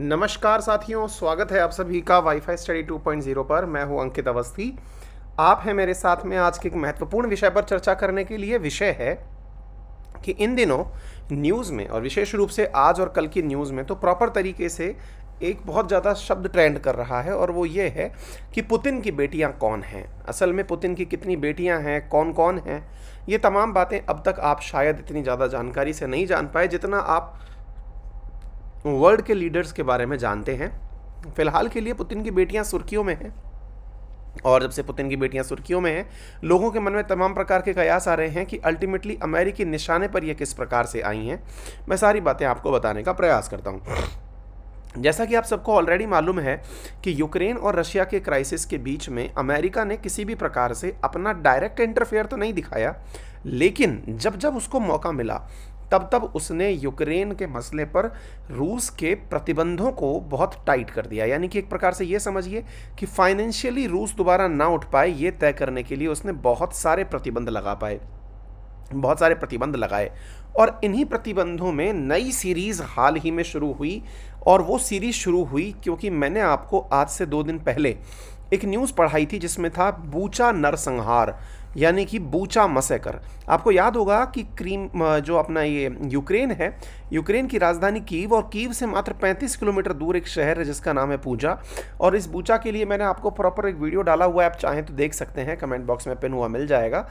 नमस्कार साथियों स्वागत है आप सभी का वाईफाई स्टडी 2.0 पर मैं हूं अंकित अवस्थी आप हैं मेरे साथ में आज के एक महत्वपूर्ण विषय पर चर्चा करने के लिए विषय है कि इन दिनों न्यूज़ में और विशेष रूप से आज और कल की न्यूज़ में तो प्रॉपर तरीके से एक बहुत ज़्यादा शब्द ट्रेंड कर रहा है और वो ये है कि पुतिन की बेटियां कौन हैं असल में पुतिन की कितनी बेटियां हैं कौन कौन हैं ये तमाम बातें अब तक आप शायद इतनी ज़्यादा जानकारी से नहीं जान पाए जितना आप वर्ल्ड के लीडर्स के बारे में जानते हैं फिलहाल के लिए पुतिन की बेटियां सुर्खियों में हैं और जब से पुतिन की बेटियां सुर्खियों में हैं लोगों के मन में तमाम प्रकार के कयास आ रहे हैं कि अल्टीमेटली अमेरिकी निशाने पर यह किस प्रकार से आई हैं मैं सारी बातें आपको बताने का प्रयास करता हूँ जैसा कि आप सबको ऑलरेडी मालूम है कि यूक्रेन और रशिया के क्राइसिस के बीच में अमेरिका ने किसी भी प्रकार से अपना डायरेक्ट इंटरफेयर तो नहीं दिखाया लेकिन जब जब उसको मौका मिला तब तब उसने यूक्रेन के मसले पर रूस के प्रतिबंधों को बहुत टाइट कर दिया यानी कि एक प्रकार से ये समझिए कि फाइनेंशियली रूस दोबारा ना उठ पाए ये तय करने के लिए उसने बहुत सारे प्रतिबंध लगा पाए बहुत सारे प्रतिबंध लगाए और इन्हीं प्रतिबंधों में नई सीरीज़ हाल ही में शुरू हुई और वो सीरीज़ शुरू हुई क्योंकि मैंने आपको आज से दो दिन पहले एक न्यूज़ पढ़ाई थी जिसमें था बूचा नरसंहार यानी कि बूचा मसेकर आपको याद होगा कि क्रीम जो अपना ये यूक्रेन है यूक्रेन की राजधानी कीव और कीव से मात्र 35 किलोमीटर दूर एक शहर है जिसका नाम है पूजा और इस बूचा के लिए मैंने आपको प्रॉपर एक वीडियो डाला हुआ है आप चाहें तो देख सकते हैं कमेंट बॉक्स में पिन हुआ मिल जाएगा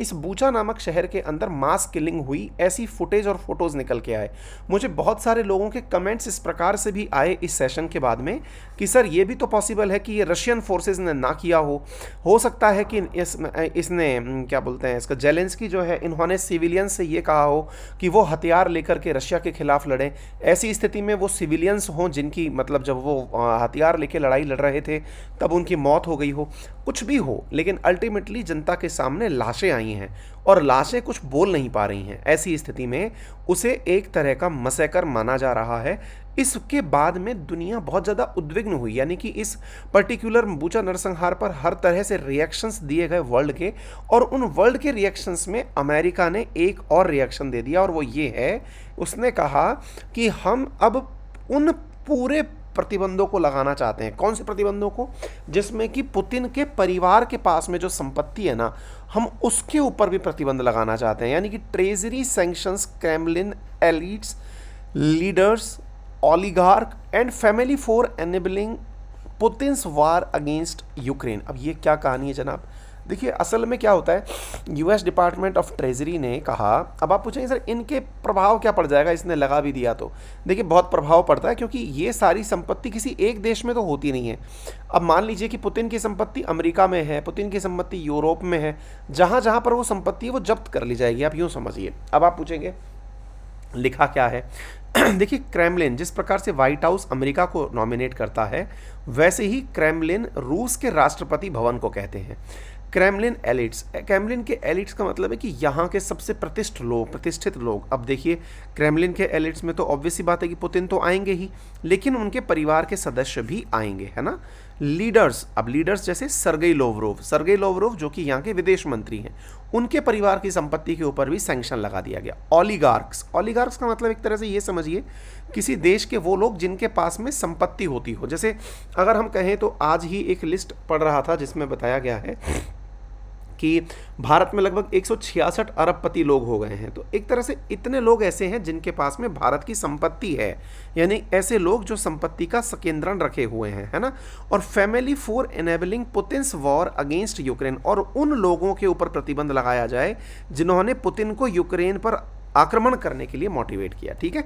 इस बूचा नामक शहर के अंदर मास किलिंग हुई ऐसी फुटेज और फोटोज़ निकल के आए मुझे बहुत सारे लोगों के कमेंट्स इस प्रकार से भी आए इस सेशन के बाद में कि सर ये भी तो पॉसिबल है कि ये रशियन फोर्सेज ने ना किया हो हो सकता है कि इस इसने क्या बोलते हैं इसका जेलेंसकी जो है इन्होंने सिविलियन से ये कहा हो कि वो हथियार लेकर के रशिया के खिलाफ लड़ें ऐसी स्थिति में वो सिविलियंस हों जिनकी मतलब जब वो हथियार लेके लड़ाई लड़ रहे थे तब उनकी मौत हो गई हो कुछ भी हो लेकिन अल्टीमेटली जनता के सामने लाशें आई हैं और लाशें कुछ बोल नहीं पा रही हैं ऐसी स्थिति में उसे एक तरह का मसैकर माना जा रहा है इसके बाद में दुनिया बहुत ज़्यादा उद्विग्न हुई यानी कि इस पर्टिकुलर बूचा नरसंहार पर हर तरह से रिएक्शंस दिए गए वर्ल्ड के और उन वर्ल्ड के रिएक्शंस में अमेरिका ने एक और रिएक्शन दे दिया और वो ये है उसने कहा कि हम अब उन पूरे प्रतिबंधों को लगाना चाहते हैं कौन से प्रतिबंधों को जिसमें कि पुतिन के परिवार के पास में जो संपत्ति है ना हम उसके ऊपर भी प्रतिबंध लगाना चाहते हैं यानी कि treasury sanctions Kremlin elites leaders oligarch and family for enabling Putin war against Ukraine अब ये क्या कहानी है जनाब देखिए असल में क्या होता है यूएस डिपार्टमेंट ऑफ ट्रेजरी ने कहा अब आप पूछेंगे सर इनके प्रभाव क्या पड़ जाएगा इसने लगा भी दिया तो देखिए बहुत प्रभाव पड़ता है क्योंकि ये सारी संपत्ति किसी एक देश में तो होती नहीं है अब मान लीजिए कि पुतिन की संपत्ति अमेरिका में है पुतिन की संपत्ति यूरोप में है जहाँ जहाँ पर वो संपत्ति है वो जब्त कर ली जाएगी आप यूँ समझिए अब आप पूछेंगे लिखा क्या है देखिए क्रेमलिन जिस प्रकार से व्हाइट हाउस अमेरिका को नॉमिनेट करता है वैसे ही क्रेमलिन रूस के राष्ट्रपति भवन को कहते हैं क्रेमलिन एलिट्स क्रेमलिन के एलिट्स का मतलब है कि यहाँ के सबसे प्रतिष्ठ लोग प्रतिष्ठित लोग अब देखिए क्रेमलिन के एलिट्स में तो ऑब्वियस ही बात है कि पुतिन तो आएंगे ही लेकिन उनके परिवार के सदस्य भी आएंगे है ना लीडर्स अब लीडर्स जैसे सरगई लोवरोव सरगई लोवरोव जो कि यहाँ के विदेश मंत्री हैं उनके परिवार की संपत्ति के ऊपर भी सैंक्शन लगा दिया गया ओलीगार्क्स ओलीगार्क्स का मतलब एक तरह से ये समझिए किसी देश के वो लोग जिनके पास में संपत्ति होती हो जैसे अगर हम कहें तो आज ही एक लिस्ट पढ़ रहा था जिसमें बताया गया है कि भारत में लगभग एक अरबपति लोग हो गए हैं तो एक तरह से इतने लोग ऐसे हैं जिनके पास में भारत की संपत्ति है यानी ऐसे लोग जो संपत्ति का संकेंद्रण रखे हुए हैं है ना और family for enabling Putin war against Ukraine और उन लोगों के ऊपर प्रतिबंध लगाया जाए जिन्होंने पुतिन को यूक्रेन पर आक्रमण करने के लिए मोटिवेट किया ठीक है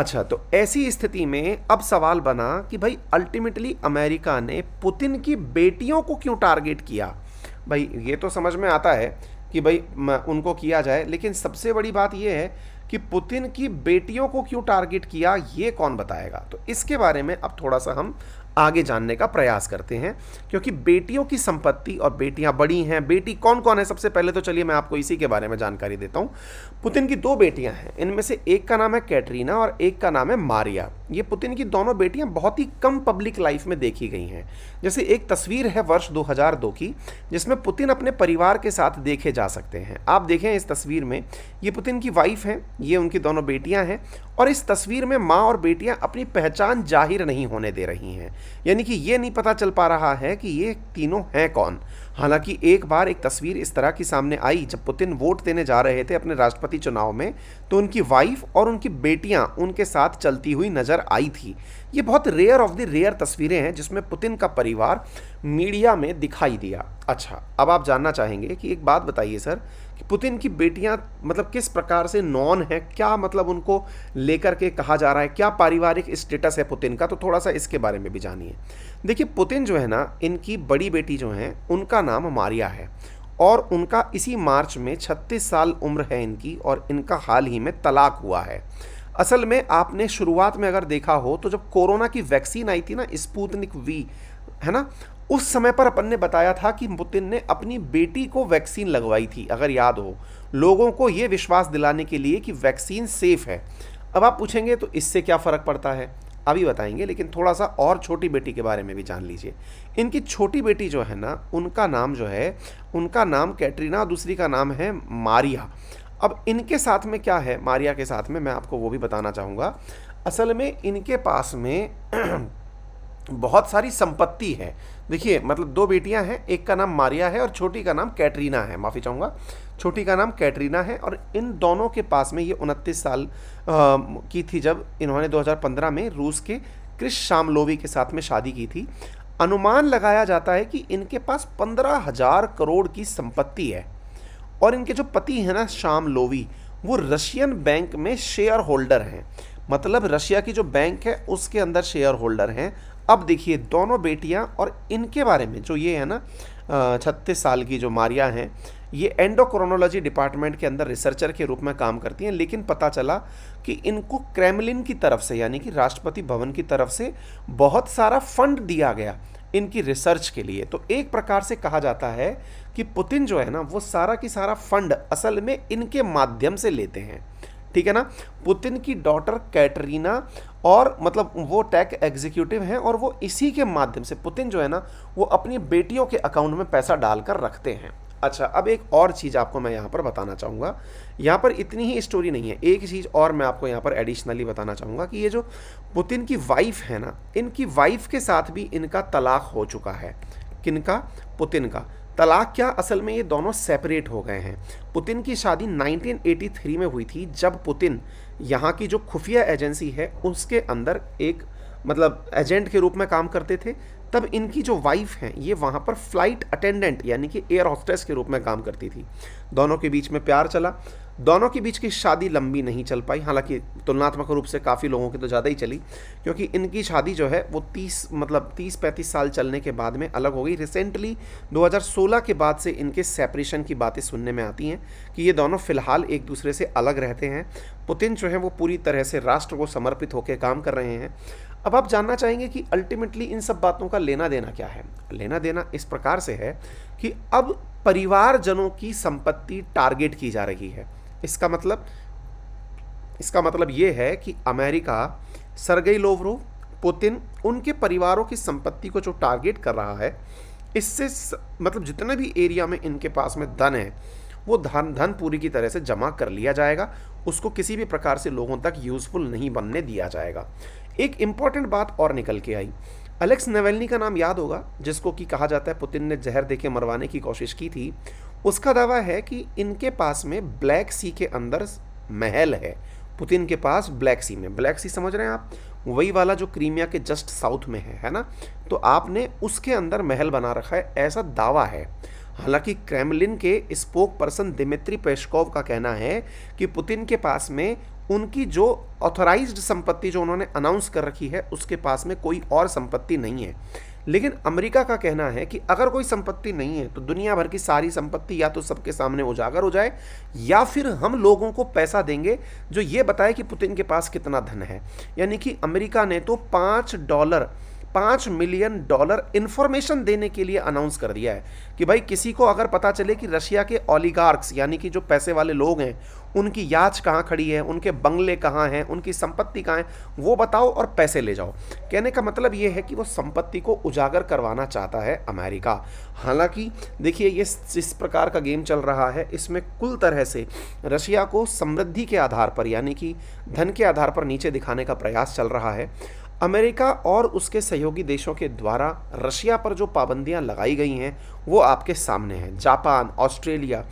अच्छा तो ऐसी स्थिति में अब सवाल बना कि भाई अल्टीमेटली अमेरिका ने पुतिन की बेटियों को क्यों टारगेट किया भाई ये तो समझ में आता है कि भाई उनको किया जाए लेकिन सबसे बड़ी बात यह है कि पुतिन की बेटियों को क्यों टारगेट किया ये कौन बताएगा तो इसके बारे में अब थोड़ा सा हम आगे जानने का प्रयास करते हैं क्योंकि बेटियों की संपत्ति और बेटियां बड़ी हैं बेटी कौन कौन है सबसे पहले तो चलिए मैं आपको इसी के बारे में जानकारी देता हूँ पुतिन की दो बेटियां हैं इनमें से एक का नाम है कैटरीना और एक का नाम है मारिया ये पुतिन की दोनों बेटियां बहुत ही कम पब्लिक लाइफ में देखी गई हैं जैसे एक तस्वीर है वर्ष 2002 की जिसमें पुतिन अपने परिवार के साथ देखे जा सकते हैं आप देखें इस तस्वीर में ये पुतिन की वाइफ हैं ये उनकी दोनों बेटियां हैं और इस तस्वीर में माँ और बेटियां अपनी पहचान जाहिर नहीं होने दे रही हैं यानी कि ये नहीं पता चल पा रहा है कि ये तीनों हैं कौन हालांकि एक बार एक तस्वीर इस तरह की सामने आई जब पुतिन वोट देने जा रहे थे अपने राष्ट्रपति चुनाव में तो उनकी वाइफ और उनकी बेटियां उनके साथ चलती हुई नज़र आई थी ये बहुत रेयर ऑफ द रेयर तस्वीरें हैं जिसमें पुतिन का परिवार मीडिया में दिखाई दिया अच्छा अब आप जानना चाहेंगे कि एक बात बताइए सर कि पुतिन की बेटियां मतलब किस प्रकार से नॉन है क्या मतलब उनको लेकर के कहा जा रहा है क्या पारिवारिक स्टेटस है पुतिन का तो थोड़ा सा इसके बारे में भी जानिए देखिए पुतिन जो है ना इनकी बड़ी बेटी जो है उनका नाम मारिया है और उनका इसी मार्च में 36 साल उम्र है इनकी और इनका हाल ही में तलाक हुआ है असल में आपने शुरुआत में अगर देखा हो तो जब कोरोना की वैक्सीन आई थी ना स्पूतनिक वी है ना उस समय पर अपन ने बताया था कि पुतिन ने अपनी बेटी को वैक्सीन लगवाई थी अगर याद हो लोगों को ये विश्वास दिलाने के लिए कि वैक्सीन सेफ है अब आप पूछेंगे तो इससे क्या फ़र्क पड़ता है अभी बताएंगे लेकिन थोड़ा सा और छोटी बेटी के बारे में भी जान लीजिए इनकी छोटी बेटी जो है ना उनका नाम जो है उनका नाम कैटरीना दूसरी का नाम है मारिया अब इनके साथ में क्या है मारिया के साथ में मैं आपको वो भी बताना चाहूँगा असल में इनके पास में बहुत सारी संपत्ति है देखिए मतलब दो बेटियां हैं एक का नाम मारिया है और छोटी का नाम कैटरीना है माफ़ी चाहूँगा छोटी का नाम कैटरीना है और इन दोनों के पास में ये उनतीस साल आ, की थी जब इन्होंने 2015 में रूस के क्रिश शामलोवी के साथ में शादी की थी अनुमान लगाया जाता है कि इनके पास पंद्रह हजार करोड़ की संपत्ति है और इनके जो पति हैं ना शाम लोवी वो रशियन बैंक में शेयर होल्डर हैं मतलब रशिया की जो बैंक है उसके अंदर शेयर होल्डर हैं अब देखिए दोनों बेटियां और इनके बारे में जो ये है ना छत्तीस साल की जो मारिया हैं ये एंडोक्रोनोलॉजी डिपार्टमेंट के अंदर रिसर्चर के रूप में काम करती हैं लेकिन पता चला कि इनको क्रेमलिन की तरफ से यानी कि राष्ट्रपति भवन की तरफ से बहुत सारा फंड दिया गया इनकी रिसर्च के लिए तो एक प्रकार से कहा जाता है कि पुतिन जो है ना वो सारा की सारा फंड असल में इनके माध्यम से लेते हैं ठीक है ना पुतिन की डॉटर कैटरीना और मतलब वो टैक एग्जीक्यूटिव हैं और वो इसी के माध्यम से पुतिन जो है ना वो अपनी बेटियों के अकाउंट में पैसा डालकर रखते हैं अच्छा अब एक और चीज़ आपको मैं यहाँ पर बताना चाहूँगा यहाँ पर इतनी ही स्टोरी नहीं है एक चीज़ और मैं आपको यहाँ पर एडिशनली बताना चाहूँगा कि ये जो पुतिन की वाइफ है ना इनकी वाइफ के साथ भी इनका तलाक हो चुका है किनका पुतिन का तलाक क्या असल में ये दोनों सेपरेट हो गए हैं पुतिन की शादी 1983 में हुई थी जब पुतिन यहाँ की जो खुफिया एजेंसी है उसके अंदर एक मतलब एजेंट के रूप में काम करते थे तब इनकी जो वाइफ हैं ये वहाँ पर फ्लाइट अटेंडेंट यानी कि एयर हॉस्टेस के रूप में काम करती थी दोनों के बीच में प्यार चला दोनों के बीच की शादी लंबी नहीं चल पाई हालांकि तुलनात्मक रूप से काफ़ी लोगों की तो ज़्यादा ही चली क्योंकि इनकी शादी जो है वो 30 मतलब 30-35 साल चलने के बाद में अलग हो गई रिसेंटली 2016 के बाद से इनके सेपरेशन की बातें सुनने में आती हैं कि ये दोनों फ़िलहाल एक दूसरे से अलग रहते हैं पुतिन जो है वो पूरी तरह से राष्ट्र को समर्पित होकर काम कर रहे हैं अब आप जानना चाहेंगे कि अल्टीमेटली इन सब बातों का लेना देना क्या है लेना देना इस प्रकार से है कि अब परिवारजनों की संपत्ति टारगेट की जा रही है इसका मतलब इसका मतलब ये है कि अमेरिका सरगई लोवरो पुतिन उनके परिवारों की संपत्ति को जो टारगेट कर रहा है इससे मतलब जितने भी एरिया में इनके पास में धन है वो धन धन पूरी की तरह से जमा कर लिया जाएगा उसको किसी भी प्रकार से लोगों तक यूज़फुल नहीं बनने दिया जाएगा एक इंपॉर्टेंट बात और निकल के आई अलेक्स नेवेलनी का नाम याद होगा जिसको कि कहा जाता है पुतिन ने जहर देके मरवाने की कोशिश की थी उसका दावा है कि इनके पास में ब्लैक सी के अंदर महल है पुतिन के पास ब्लैक सी में ब्लैक सी समझ रहे हैं आप वही वाला जो क्रीमिया के जस्ट साउथ में है है ना तो आपने उसके अंदर महल बना रखा है ऐसा दावा है हालांकि क्रेमलिन के स्पोक पर्सन दिमित्री पेशकोव का कहना है कि पुतिन के पास में उनकी जो ऑथोराइज संपत्ति जो उन्होंने अनाउंस कर रखी है उसके पास में कोई और संपत्ति नहीं है लेकिन अमेरिका का कहना है कि अगर कोई संपत्ति नहीं है तो दुनिया भर की सारी संपत्ति या तो सबके सामने उजागर हो जाए या फिर हम लोगों को पैसा देंगे जो ये बताए कि पुतिन के पास कितना धन है यानी कि अमेरिका ने तो पाँच डॉलर पाँच मिलियन डॉलर इन्फॉर्मेशन देने के लिए अनाउंस कर दिया है कि भाई किसी को अगर पता चले कि रशिया के ओलीगार्क्स यानी कि जो पैसे वाले लोग हैं उनकी याच कहाँ खड़ी है उनके बंगले कहाँ हैं उनकी संपत्ति कहाँ है वो बताओ और पैसे ले जाओ कहने का मतलब ये है कि वो संपत्ति को उजागर करवाना चाहता है अमेरिका हालांकि देखिए ये जिस प्रकार का गेम चल रहा है इसमें कुल तरह से रशिया को समृद्धि के आधार पर यानी कि धन के आधार पर नीचे दिखाने का प्रयास चल रहा है अमेरिका और उसके सहयोगी देशों के द्वारा रशिया पर जो पाबंदियां लगाई गई हैं वो आपके सामने हैं Japan Australia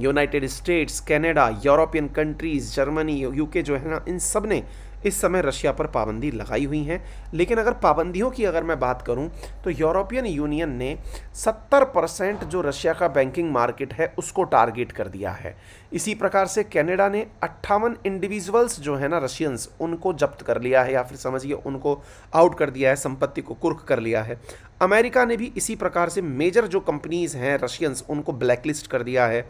United States Canada European countries Germany UK जो है ना इन सब ने इस समय रशिया पर पाबंदी लगाई हुई हैं लेकिन अगर पाबंदियों की अगर मैं बात करूं तो यूरोपियन यूनियन ने 70 परसेंट जो रशिया का बैंकिंग मार्केट है उसको टारगेट कर दिया है इसी प्रकार से कनाडा ने अट्ठावन इंडिविजुअल्स जो है ना रशियंस उनको जब्त कर लिया है या फिर समझिए उनको आउट कर दिया है संपत्ति को कुर्क कर लिया है अमेरिका ने भी इसी प्रकार से मेजर जो कंपनीज़ हैं रशियंस उनको ब्लैकलिस्ट कर दिया है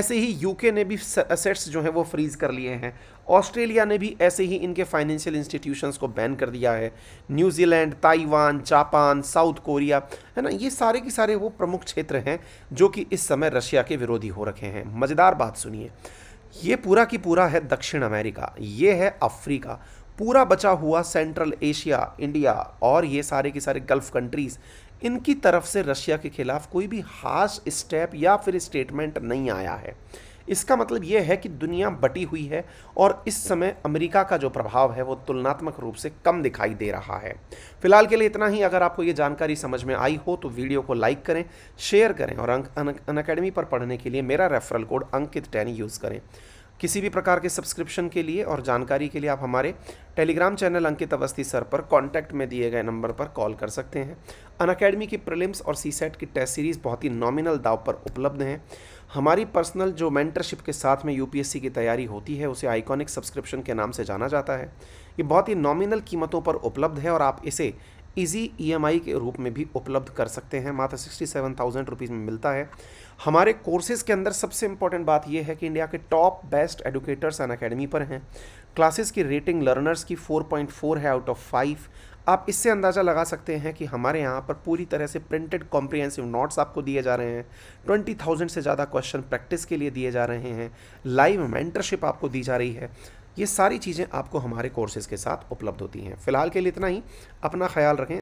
ऐसे ही यूके ने भी असेट्स जो हैं वो फ्रीज़ कर लिए हैं ऑस्ट्रेलिया ने भी ऐसे ही इनके फाइनेंशियल इंस्टीट्यूशंस को बैन कर दिया है New Zealand Taiwan Japan South Korea है ना ये सारे के सारे वो प्रमुख क्षेत्र हैं जो कि इस समय रशिया के विरोधी हो रखे हैं मज़ेदार बात सुनिए ये पूरा की पूरा है दक्षिण अमेरिका ये है अफ्रीका पूरा बचा हुआ सेंट्रल एशिया इंडिया और ये सारे के सारे गल्फ़ कंट्रीज़ इनकी तरफ से रशिया के खिलाफ कोई भी हार्श स्टेप या फिर स्टेटमेंट नहीं आया है इसका मतलब यह है कि दुनिया बटी हुई है और इस समय अमेरिका का जो प्रभाव है वो तुलनात्मक रूप से कम दिखाई दे रहा है फिलहाल के लिए इतना ही अगर आपको ये जानकारी समझ में आई हो तो वीडियो को लाइक करें शेयर करें और अंक अन अकेडमी पर पढ़ने के लिए मेरा referral code Ankit ten use करें किसी भी प्रकार के सब्सक्रिप्शन के लिए और जानकारी के लिए आप हमारे Telegram channel Ankit Awasthi sir पर कॉन्टैक्ट में दिए गए नंबर पर कॉल कर सकते हैं अन अकेडमी की प्रिलिम्स और सी सेट की टेस्ट सीरीज़ बहुत ही नॉमिनल दाव पर उपलब्ध हैं हमारी पर्सनल जो मेंटरशिप के साथ में यूपीएससी की तैयारी होती है उसे आइकॉनिक सब्सक्रिप्शन के नाम से जाना जाता है ये बहुत ही नॉमिनल कीमतों पर उपलब्ध है और आप इसे इजी ईएमआई e के रूप में भी उपलब्ध कर सकते हैं मात्र सिक्सटी सेवन थाउजेंड रुपीज़ में मिलता है हमारे कोर्सेज के अंदर सबसे इंपॉर्टेंट बात यह है कि इंडिया के top best educators Unacademy पर हैं क्लासेस की रेटिंग लर्नर्स की 4.4 है आउट ऑफ फाइव आप इससे अंदाज़ा लगा सकते हैं कि हमारे यहाँ पर पूरी तरह से प्रिंटेड कॉम्प्रिहेंसिव नोट्स आपको दिए जा रहे हैं ट्वेंटी थाउजेंड से ज़्यादा क्वेश्चन प्रैक्टिस के लिए दिए जा रहे हैं लाइव मेंटरशिप आपको दी जा रही है ये सारी चीज़ें आपको हमारे कोर्सेज़ के साथ उपलब्ध होती हैं फ़िलहाल के लिए इतना ही अपना ख्याल रखें